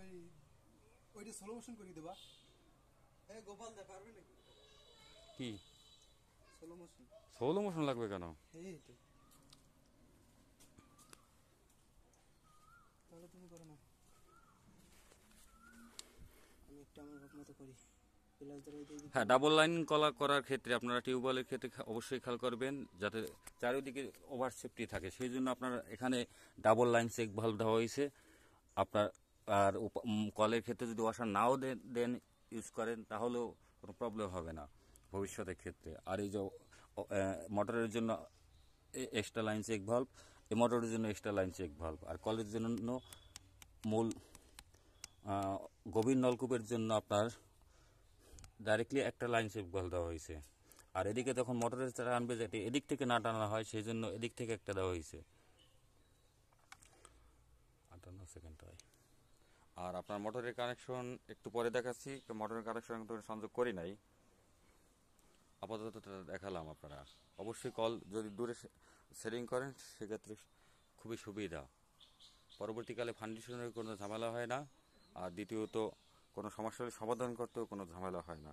ওই ওইটা slow motion করে দেবা গোপাল দা পারবে নাকি কি স্লো মোশন স্লো মোশন লাগবে কেন এই তো তাহলে তুমি করো না আমি আমার করি হ্যাঁ ডাবল লাইন কলা করার ক্ষেত্রে আপনারা টিউবওয়েলের ক্ষেত্রে অবশ্যই খেয়াল করবেন যাতে চারিদিকে ওভার সেফটি থাকে সেই জন্য আপনার এখানে ডাবল লাইন চেক ভাল্ব দেওয়া হয়েছে আপনার আর কলের ক্ষেত্রে যদি ওয়াশার নাও দেন ইউজ করেন তাহলেও কোনো প্রবলেম হবে না ভবিষ্যতের ক্ষেত্রে আর এই যে মোটরের জন্য এক্সট্রা লাইন চেক ভাল্ব এই মোটরের জন্য এক্সট্রা লাইন চেক ভাল্ব আর কলের জন্য মূল গভীর নলকূপের জন্য আপনার ডাইরেক্টলি একটা লাইন চেক ভাল্ব দেওয়া হয়েছে আর এদিকে তখন মোটরের চারা আনবে যাতে এদিক থেকে না টানা হয় সেই জন্য এদিক থেকে একটা দেওয়া হয়েছে আটান্ন সেকেন্ড হয় আর আপনার মোটরের কানেকশন একটু পরে দেখাচ্ছি মোটরের কানেকশন একদম সংযোগ করি নাই আপাতত দেখালাম আপনারা অবশ্যই কল যদি দূরে সেলিং করেন সেক্ষেত্রে খুবই সুবিধা পরবর্তীকালে ফান্ডেশনের কোনো ঝামেলা হয় না আর দ্বিতীয়ত কোনো সমস্যার সমাধান করতেও কোনো ঝামেলা হয় না